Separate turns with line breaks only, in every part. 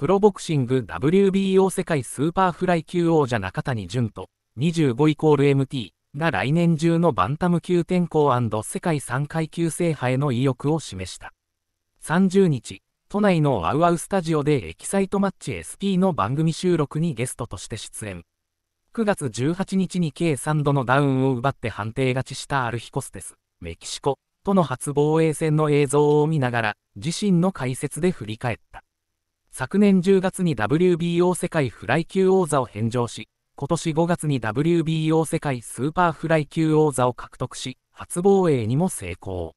プロボクシング WBO 世界スーパーフライ級王者中谷淳と25イコール MT が来年中のバンタム級転向世界3階級制覇への意欲を示した。30日、都内のワウワウスタジオでエキサイトマッチ SP の番組収録にゲストとして出演。9月18日に計3度のダウンを奪って判定勝ちしたアルヒコステス、メキシコとの初防衛戦の映像を見ながら自身の解説で振り返った。昨年10月に WBO 世界フライ級王座を返上し、今年5月に WBO 世界スーパーフライ級王座を獲得し、初防衛にも成功。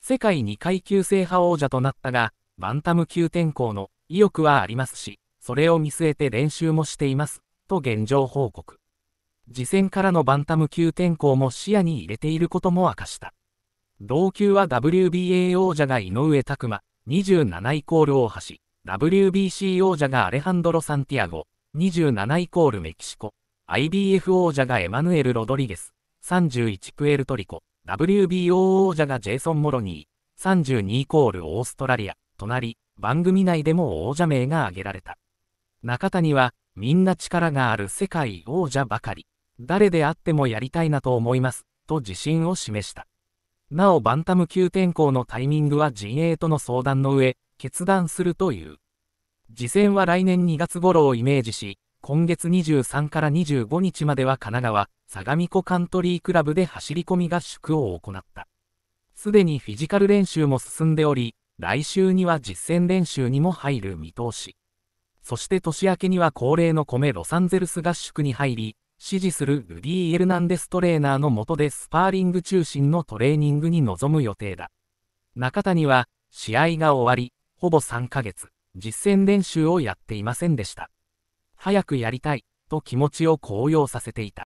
世界2階級制覇王者となったが、バンタム級転向の意欲はありますし、それを見据えて練習もしています、と現状報告。次戦からのバンタム級転向も視野に入れていることも明かした。同級は WBA 王者が井上拓磨、27イコール大橋。WBC 王者がアレハンドロ・サンティアゴ、27イコールメキシコ、IBF 王者がエマヌエル・ロドリゲス、31プエルトリコ、WBO 王者がジェイソン・モロニー、32イコールオーストラリア、となり、番組内でも王者名が挙げられた。中谷は、みんな力がある世界王者ばかり、誰であってもやりたいなと思います、と自信を示した。なおバンタム級転向のタイミングは陣営との相談の上、決断するという。次戦は来年2月頃をイメージし、今月23から25日までは神奈川、相模湖カントリークラブで走り込み合宿を行った。すでにフィジカル練習も進んでおり、来週には実践練習にも入る見通し。そして年明けには恒例の米ロサンゼルス合宿に入り、支持するルディ・エルナンデストレーナーの下でスパーリング中心のトレーニングに臨む予定だ。中谷は、試合が終わり、ほぼ3ヶ月、実践練習をやっていませんでした。早くやりたい、と気持ちを高揚させていた。